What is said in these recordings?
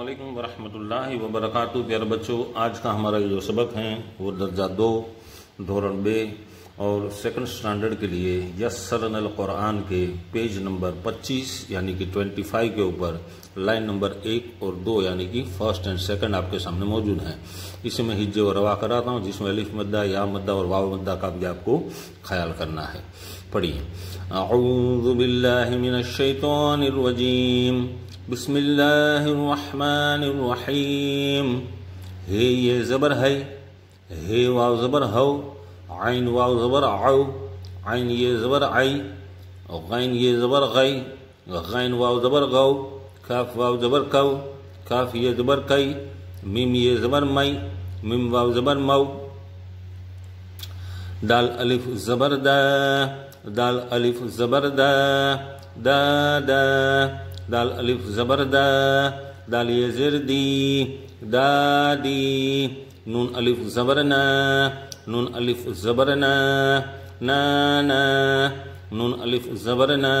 علیکم ورحمۃ اللہ وبرکاتہ پیارے بچوں آج کا ہمارا یہ جو سبق ہے وہ درجہ دو دھورن بے اور سیکنڈ سٹانڈرڈ کے لیے یسرن القرآن کے پیج نمبر پچیس یعنی کہ ٹوینٹی فائیو کے اوپر لائن نمبر ایک اور دو یعنی کہ فرسٹ اینڈ سیکنڈ آپ کے سامنے موجود ہیں اسے میں ہج و روا کراتا ہوں جس میں الف مدہ یا مدہ اور واو مدہ کا بھی آپ کو خیال کرنا ہے پڑھیے من الشیطان الرجیم بسم الله الرحمن الرحيم هي زبر هي هي واو زبر هو عين واو زبر عو عين ي زبر عي غين ي زبر غي غين واو زبر غو كاف واو زبر كو كاف ي زبر كي ميم ي زبر مي ميم واو زبر مو دال الف زبر دا دال الف زبر دا دا, دا دال الف زبر دا دال يزر دي دا دي نون الف زبر نا نون الف زبر نا نا نا نون الف زبر نا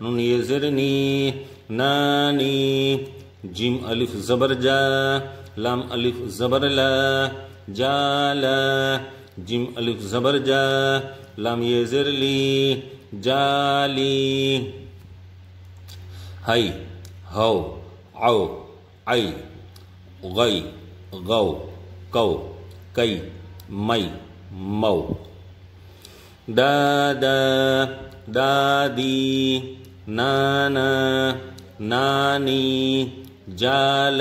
نون يزر ني نا ني جيم الف زبر جا لام الف زبر لا جا لا جيم الف زبر جا لام یزر لی جالی ہو غو کو مئی دادی نان نانی جال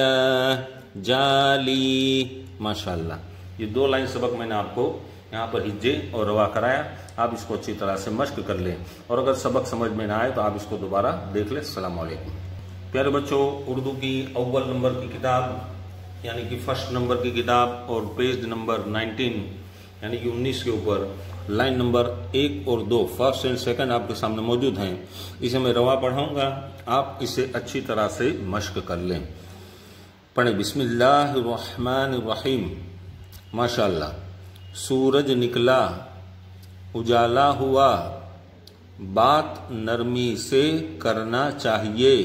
جالی ماشاء اللہ یہ دو لائن سبق میں نے آپ کو یہاں پر ہجے اور روا کرایا آپ اس کو اچھی طرح سے مشق کر لیں اور اگر سبق سمجھ میں نہ آئے تو آپ اس کو دوبارہ دیکھ لیں السلام علیکم پیارے بچوں اردو کی اول نمبر کی کتاب یعنی کہ فرسٹ نمبر کی کتاب اور پیج نمبر نائنٹین یعنی کہ انیس کے اوپر لائن نمبر ایک اور دو فرسٹ اینڈ سیکنڈ آپ کے سامنے موجود ہیں اسے میں روا پڑھاؤں گا آپ اسے اچھی طرح سے مشق کر لیں پڑھیں بسم اللہ الرحمن الرحیم ماشاءاللہ سورج نکلا اجالا ہوا بات نرمی سے کرنا چاہیے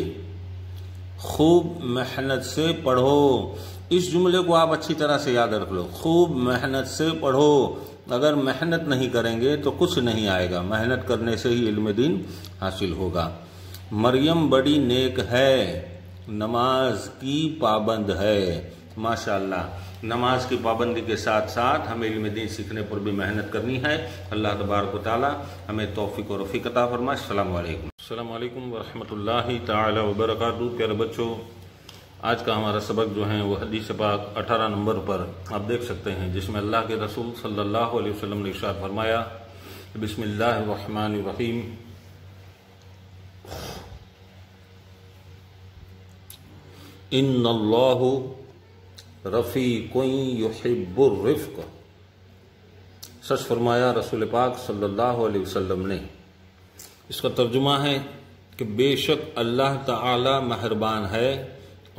خوب محنت سے پڑھو اس جملے کو آپ اچھی طرح سے یاد رکھ لو خوب محنت سے پڑھو اگر محنت نہیں کریں گے تو کچھ نہیں آئے گا محنت کرنے سے ہی علم دین حاصل ہوگا مریم بڑی نیک ہے نماز کی پابند ہے ماشاءاللہ نماز کی پابندی کے ساتھ ساتھ ہمیں علم دین سیکھنے پر بھی محنت کرنی ہے اللہ تبارک و تعالی ہمیں توفیق و رفیق عطا فرما السلام علیکم السلام علیکم ورحمت اللہ تعالی وبرکاتہ پیارے بچوں آج کا ہمارا سبق جو ہے وہ حدیث پاک اٹھارہ نمبر پر آپ دیکھ سکتے ہیں جس میں اللہ کے رسول صلی اللہ علیہ وسلم نے اشاع فرمایا بسم اللہ الرحمن الرحیم ان اللہ رفیع کوئیں یحب الرفق سچ فرمایا رسول پاک صلی اللہ علیہ وسلم نے اس کا ترجمہ ہے کہ بے شک اللہ تعالی مہربان ہے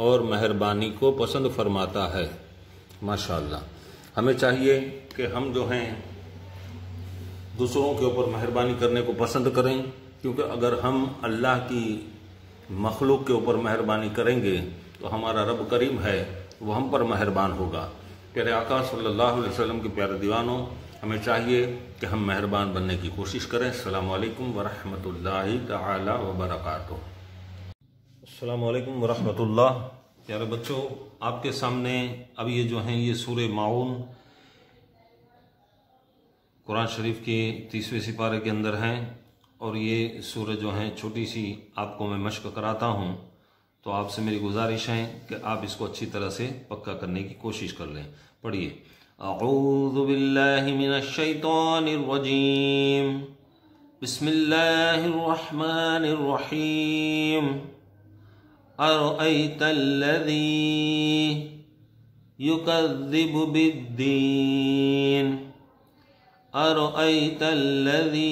اور مہربانی کو پسند فرماتا ہے ماشاء اللہ ہمیں چاہیے کہ ہم جو ہیں دوسروں کے اوپر مہربانی کرنے کو پسند کریں کیونکہ اگر ہم اللہ کی مخلوق کے اوپر مہربانی کریں گے تو ہمارا رب کریم ہے وہ ہم پر مہربان ہوگا پیارے آقا صلی اللہ علیہ وسلم کے پیارے دیوانوں ہمیں چاہیے کہ ہم مہربان بننے کی کوشش کریں السلام علیکم ورحمۃ اللہ تعالی وبرکاتہ السلام علیکم ورحمۃ اللہ پیارے بچوں آپ کے سامنے اب یہ جو ہیں یہ سور معاون قرآن شریف کے تیسویں سپارے کے اندر ہیں اور یہ سورہ جو ہیں چھوٹی سی آپ کو میں مشق کراتا ہوں تو آپ سے میری گزارش ہے کہ آپ اس کو اچھی طرح سے پکا کرنے کی کوشش کر لیں پڑھئے اعوذ باللہ من الشیطان الرجیم بسم اللہ الرحمن الرحیم ارأیت الذی یکذب بالدین ارأیت الذی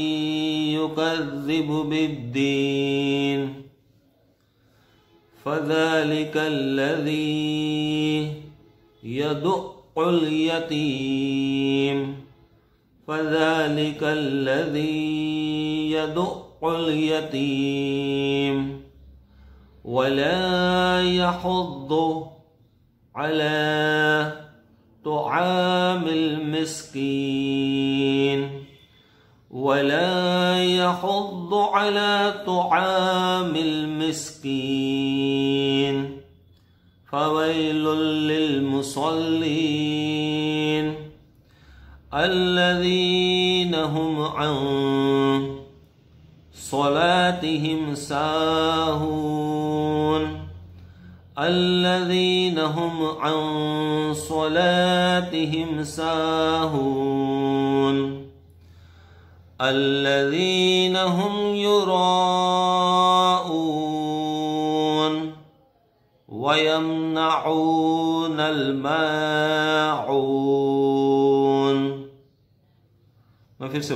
یکذب بالدین فذلك الذي يدق اليتيم فذلك الذي يدق اليتيم ولا يحض على طعام المسكين ولا يحض على طعام المسكين فويل للمصلين الذين هم عن صلاتهم ساهون الذين هم عن صلاتهم ساهون الذين هم يرون ويمنعون الماعون ما في से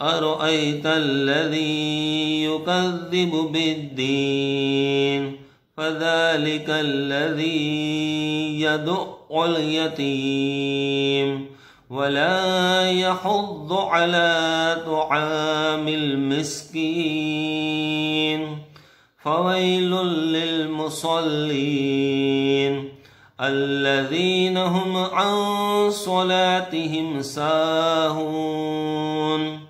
أرأيت الذي يكذب بالدين فذلك الذي يدع اليتيم ولا يحض على طعام المسكين فويل للمصلين الذين هم عن صلاتهم ساهون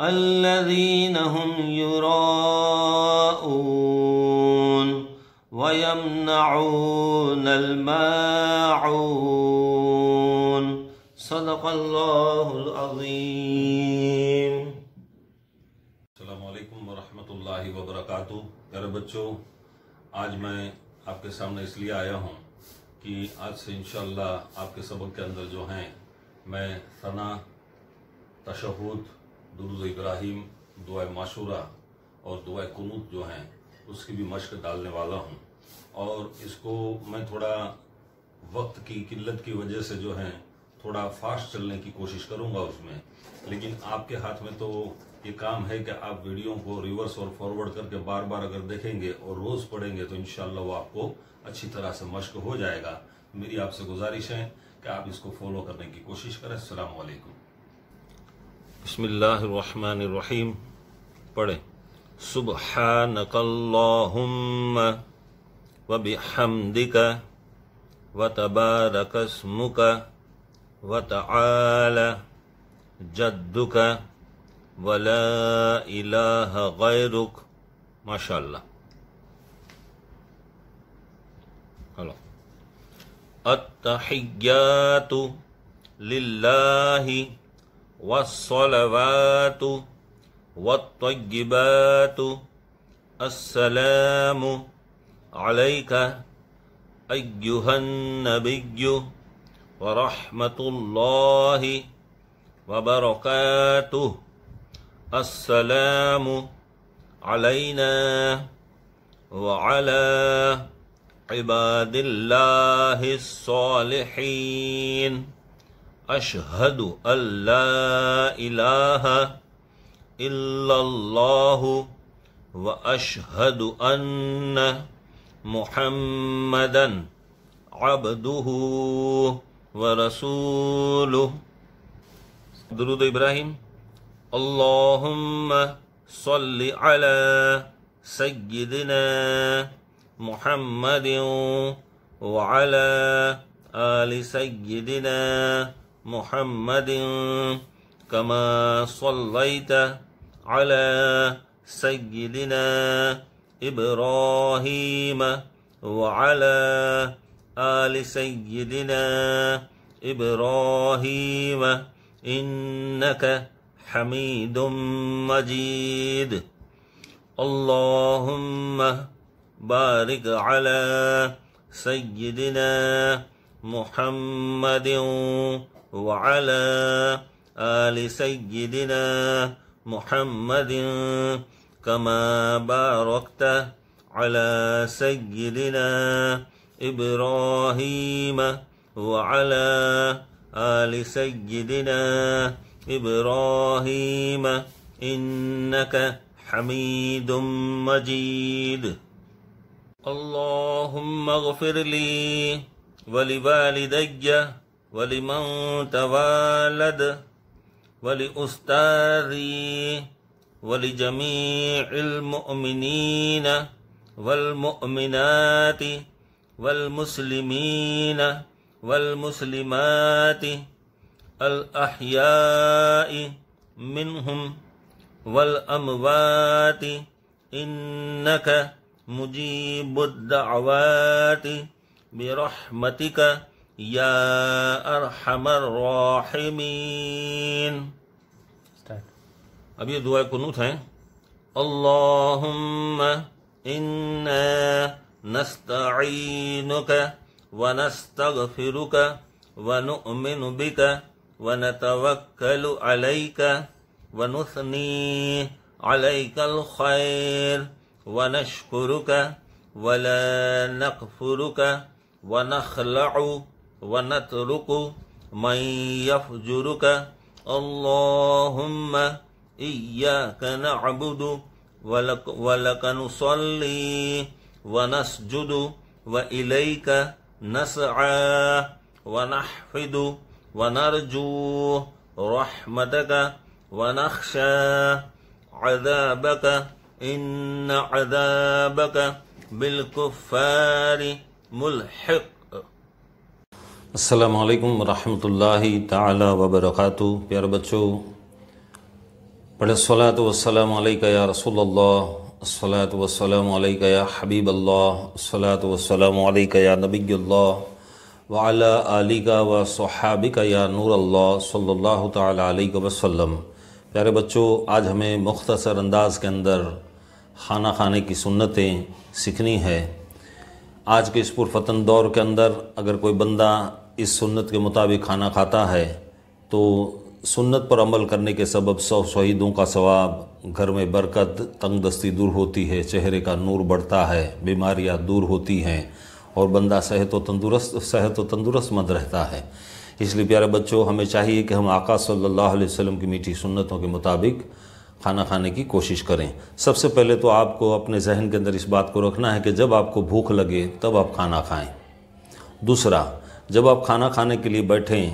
الذين هم يراءون ويمنعون الماعون صدق الله العظيم پیارے بچوں آج میں آپ کے سامنے اس لیے آیا ہوں کہ آج سے انشاءاللہ آپ کے سبق کے اندر جو ہیں میں ثنا تشہود درود ابراہیم دعا معشورہ اور دعا قروت جو ہیں اس کی بھی مشق ڈالنے والا ہوں اور اس کو میں تھوڑا وقت کی قلت کی وجہ سے جو ہیں تھوڑا فاسٹ چلنے کی کوشش کروں گا اس میں لیکن آپ کے ہاتھ میں تو یہ کام ہے کہ آپ ویڈیو کو ریورس اور فارورڈ کر کے بار بار اگر دیکھیں گے اور روز پڑھیں گے تو انشاءاللہ وہ آپ کو اچھی طرح سے مشق ہو جائے گا میری آپ سے گزارش ہے کہ آپ اس کو فالو کرنے کی کوشش کریں السلام علیکم بسم اللہ الرحمن الرحیم پڑھیں سبحانک اللہم تبارک اسمک وتعالى جدك ولا إله غيرك ما شاء الله التحيات لله والصلوات والطيبات السلام عليك أيها النبي ورحمة الله وبركاته السلام علينا وعلى عباد الله الصالحين أشهد أن لا إله إلا الله وأشهد أن محمدا عبده ورسوله درود إبراهيم اللهم صل على سيدنا محمد وعلى آل سيدنا محمد كما صليت على سيدنا إبراهيم وعلى آل سيدنا إبراهيم إنك حميد مجيد اللهم بارك على سيدنا محمد وعلى آل سيدنا محمد كما باركت على سيدنا محمد إبراهيم وعلى آل سيدنا إبراهيم إنك حميد مجيد اللهم اغفر لي ولوالدي ولمن توالد ولأستاذي ولجميع المؤمنين والمؤمنات والمسلمين والمسلمات الأحياء منهم والأموات إنك مجيب الدعوات برحمتك يا أرحم الراحمين अब ये दुआ कुनूत हैं अल्लाहुम्मा نستعينك ونستغفرك ونؤمن بك ونتوكل عليك ونثني عليك الخير ونشكرك ولا نكفرك ونخلع ونترك من يفجرك اللهم إياك نعبد ولك, ولك نصلي ونسجد وإليك نسعى ونحفد ونرجو رحمتك ونخشى عذابك إن عذابك بالكفار ملحق السلام علیکم ورحمة اللہ تعالی وبرکاتہ پیارے بچوں بڑے صلاۃ والسلام علیکہ یا رسول اللہ صلاحت والسلام علیکہ حبیب اللہ علیکہ یا علیک اللہ ولی علی کا و صحاب یا نور اللہ صلی اللہ تعالیٰ علیہ وسلم پیارے بچوں آج ہمیں مختصر انداز کے اندر کھانا کھانے کی سنتیں سیکھنی ہے آج کے اس پرفتن دور کے اندر اگر کوئی بندہ اس سنت کے مطابق کھانا کھاتا ہے تو سنت پر عمل کرنے کے سبب سو شہیدوں کا ثواب گھر میں برکت تنگ دستی دور ہوتی ہے چہرے کا نور بڑھتا ہے بیماریاں دور ہوتی ہیں اور بندہ صحت و تندرست صحت و تندرست مند رہتا ہے اس لیے پیارے بچوں ہمیں چاہیے کہ ہم آقا صلی اللہ علیہ وسلم کی میٹھی سنتوں کے مطابق کھانا کھانے کی کوشش کریں سب سے پہلے تو آپ کو اپنے ذہن کے اندر اس بات کو رکھنا ہے کہ جب آپ کو بھوک لگے تب آپ کھانا کھائیں دوسرا جب آپ کھانا کھانے کے لیے بیٹھیں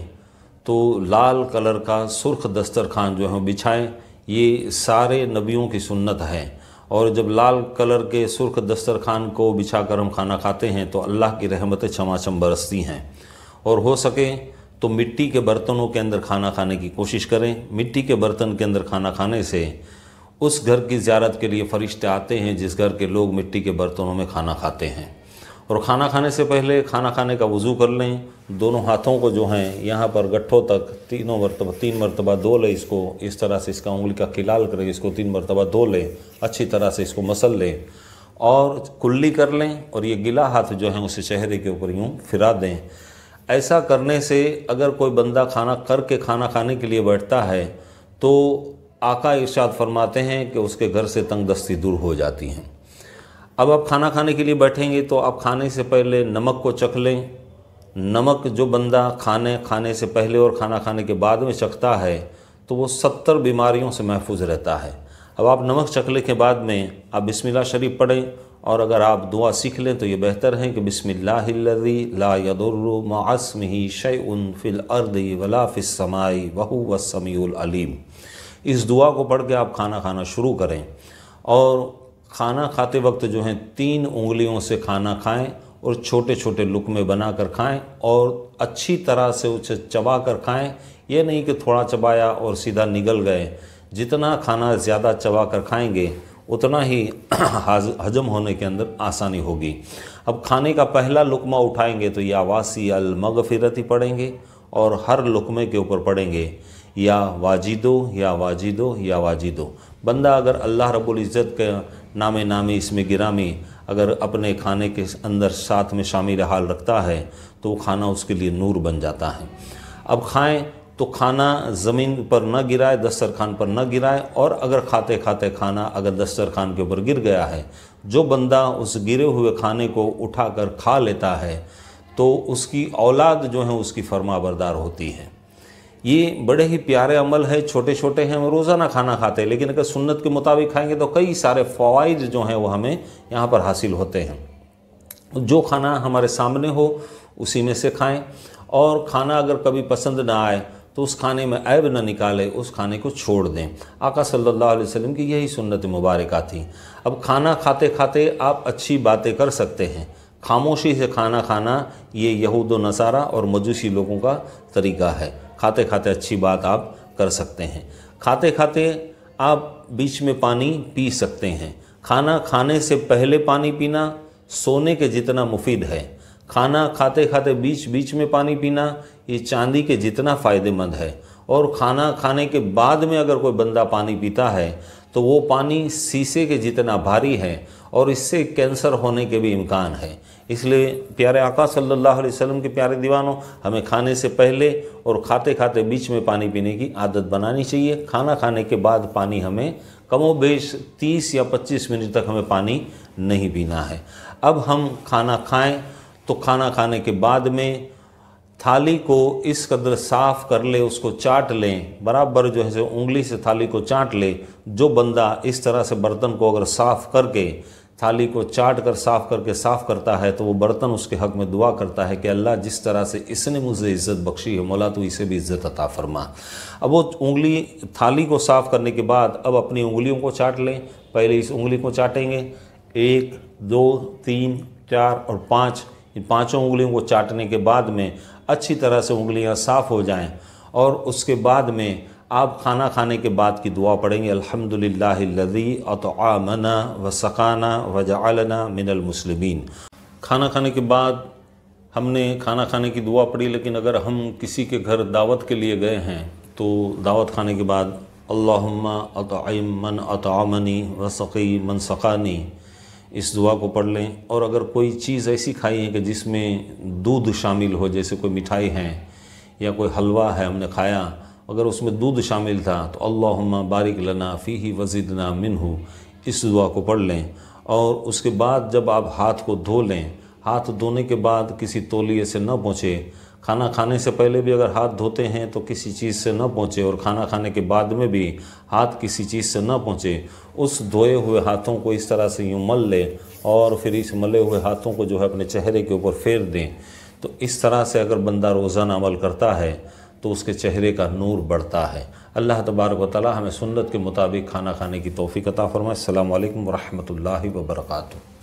تو لال کلر کا سرخ دسترخوان جو ہے بچھائیں یہ سارے نبیوں کی سنت ہے اور جب لال کلر کے سرخ دسترخوان کو بچھا کر ہم کھانا کھاتے ہیں تو اللہ کی رحمتیں چماچم برستی ہیں اور ہو سکے تو مٹی کے برتنوں کے اندر کھانا کھانے کی کوشش کریں مٹی کے برتن کے اندر کھانا کھانے سے اس گھر کی زیارت کے لیے فرشتے آتے ہیں جس گھر کے لوگ مٹی کے برتنوں میں کھانا کھاتے ہیں اور کھانا کھانے سے پہلے کھانا کھانے کا وضو کر لیں دونوں ہاتھوں کو جو ہیں یہاں پر گٹھوں تک تینوں مرتبہ تین مرتبہ دھو لیں اس کو اس طرح سے اس کا انگلی کا کلال کرے اس کو تین مرتبہ دھو لیں اچھی طرح سے اس کو مسل لیں اور کلی کر لیں اور یہ گلا ہاتھ جو ہیں اسے چہرے کے اوپر یوں پھرا دیں ایسا کرنے سے اگر کوئی بندہ کھانا کر کے کھانا کھانے کے لیے بیٹھتا ہے تو آقا ارشاد فرماتے ہیں کہ اس کے گھر سے تنگ دستی دور ہو جاتی ہیں اب آپ کھانا کھانے کے لیے بیٹھیں گے تو آپ کھانے سے پہلے نمک کو چکھ لیں نمک جو بندہ کھانے کھانے سے پہلے اور کھانا کھانے کے بعد میں چکھتا ہے تو وہ ستر بیماریوں سے محفوظ رہتا ہے اب آپ نمک چکھنے کے بعد میں آپ بسم اللہ شریف پڑھیں اور اگر آپ دعا سیکھ لیں تو یہ بہتر ہے کہ بسم اللہ الذی لا مع الر معسم فی الارض ولا فی السماء وہو وسمع العلیم اس دعا کو پڑھ کے آپ کھانا کھانا شروع کریں اور کھانا کھاتے وقت جو ہیں تین انگلیوں سے کھانا کھائیں اور چھوٹے چھوٹے لقمے بنا کر کھائیں اور اچھی طرح سے اسے چبا کر کھائیں یہ نہیں کہ تھوڑا چبایا اور سیدھا نگل گئے جتنا کھانا زیادہ چبا کر کھائیں گے اتنا ہی حجم ہونے کے اندر آسانی ہوگی اب کھانے کا پہلا لقمہ اٹھائیں گے تو یا واسی المغفرتی پڑھیں گے اور ہر لقمے کے اوپر پڑھیں گے یا واجدو یا واجدو یا واجدو بندہ اگر اللہ رب العزت کے نام نامی اس میں گرامی اگر اپنے کھانے کے اندر ساتھ میں شامل حال رکھتا ہے تو وہ کھانا اس کے لیے نور بن جاتا ہے اب کھائیں تو کھانا زمین پر نہ گرائے دسترخوان پر نہ گرائے اور اگر کھاتے کھاتے کھانا اگر دسترخوان کے اوپر گر گیا ہے جو بندہ اس گرے ہوئے کھانے کو اٹھا کر کھا لیتا ہے تو اس کی اولاد جو ہے اس کی فرما بردار ہوتی ہے یہ بڑے ہی پیارے عمل ہے چھوٹے چھوٹے ہیں ہم روزانہ کھانا کھاتے ہیں لیکن اگر سنت کے مطابق کھائیں گے تو کئی سارے فوائد جو ہیں وہ ہمیں یہاں پر حاصل ہوتے ہیں جو کھانا ہمارے سامنے ہو اسی میں سے کھائیں اور کھانا اگر کبھی پسند نہ آئے تو اس کھانے میں عیب نہ نکالے اس کھانے کو چھوڑ دیں آقا صلی اللہ علیہ وسلم کی یہی سنت مبارکہ تھی اب کھانا کھاتے کھاتے آپ اچھی باتیں کر سکتے ہیں خاموشی سے کھانا کھانا یہ یہود و نصارہ اور مجوسی لوگوں کا طریقہ ہے کھاتے کھاتے اچھی بات آپ کر سکتے ہیں کھاتے کھاتے آپ بیچ میں پانی پی سکتے ہیں کھانا کھانے سے پہلے پانی پینا سونے کے جتنا مفید ہے کھانا کھاتے کھاتے بیچ بیچ میں پانی پینا یہ چاندی کے جتنا فائدہ مند ہے اور کھانا کھانے کے بعد میں اگر کوئی بندہ پانی پیتا ہے تو وہ پانی سیسے کے جتنا بھاری ہے اور اس سے کینسر ہونے کے بھی امکان ہے اس لیے پیارے آقا صلی اللہ علیہ وسلم کے پیارے دیوانوں ہمیں کھانے سے پہلے اور کھاتے کھاتے بیچ میں پانی پینے کی عادت بنانی چاہیے کھانا کھانے کے بعد پانی ہمیں کم و بیش تیس یا پچیس منٹ تک ہمیں پانی نہیں پینا ہے اب ہم کھانا کھائیں تو کھانا کھانے کے بعد میں تھالی کو اس قدر صاف کر لے اس کو چاٹ لیں برابر جو ہے سو انگلی سے تھالی کو چاٹ لے جو بندہ اس طرح سے برتن کو اگر صاف کر کے تھالی کو چاٹ کر صاف کر کے صاف کرتا ہے تو وہ برتن اس کے حق میں دعا کرتا ہے کہ اللہ جس طرح سے اس نے مجھے عزت بخشی ہے مولا تو اسے بھی عزت عطا فرما اب وہ انگلی تھالی کو صاف کرنے کے بعد اب اپنی انگلیوں کو چاٹ لیں پہلے اس انگلی کو چاٹیں گے ایک دو تین چار اور پانچ پانچوں انگلیوں کو چاٹنے کے بعد میں اچھی طرح سے انگلیاں صاف ہو جائیں اور اس کے بعد میں آپ کھانا کھانے کے بعد کی دعا پڑھیں گے الحمد للہ اطعامنا وسقانا وجعلنا من المسلمین کھانا کھانے کے بعد ہم نے کھانا کھانے کی دعا پڑھی لیکن اگر ہم کسی کے گھر دعوت کے لیے گئے ہیں تو دعوت کھانے کے بعد اللہم اطعیم من اطعامنی وسقی من سقانی اس دعا کو پڑھ لیں اور اگر کوئی چیز ایسی کھائی ہے کہ جس میں دودھ شامل ہو جیسے کوئی مٹھائی ہے یا کوئی حلوہ ہے ہم نے کھایا اگر اس میں دودھ شامل تھا تو اللہم بارک لنا فی وزدنا منہو اس دعا کو پڑھ لیں اور اس کے بعد جب آپ ہاتھ کو دھو لیں ہاتھ دھونے کے بعد کسی تولیے سے نہ پہنچے کھانا کھانے سے پہلے بھی اگر ہاتھ دھوتے ہیں تو کسی چیز سے نہ پہنچے اور کھانا کھانے کے بعد میں بھی ہاتھ کسی چیز سے نہ پہنچے اس دھوئے ہوئے ہاتھوں کو اس طرح سے یوں مل لے اور پھر اس ملے ہوئے ہاتھوں کو جو ہے اپنے چہرے کے اوپر پھیر دیں تو اس طرح سے اگر بندہ روزانہ عمل کرتا ہے تو اس کے چہرے کا نور بڑھتا ہے اللہ تبارک و تعالی ہمیں سنت کے مطابق کھانا کھانے کی توفیق عطا فرمائے السلام علیکم ورحمۃ اللہ وبرکاتہ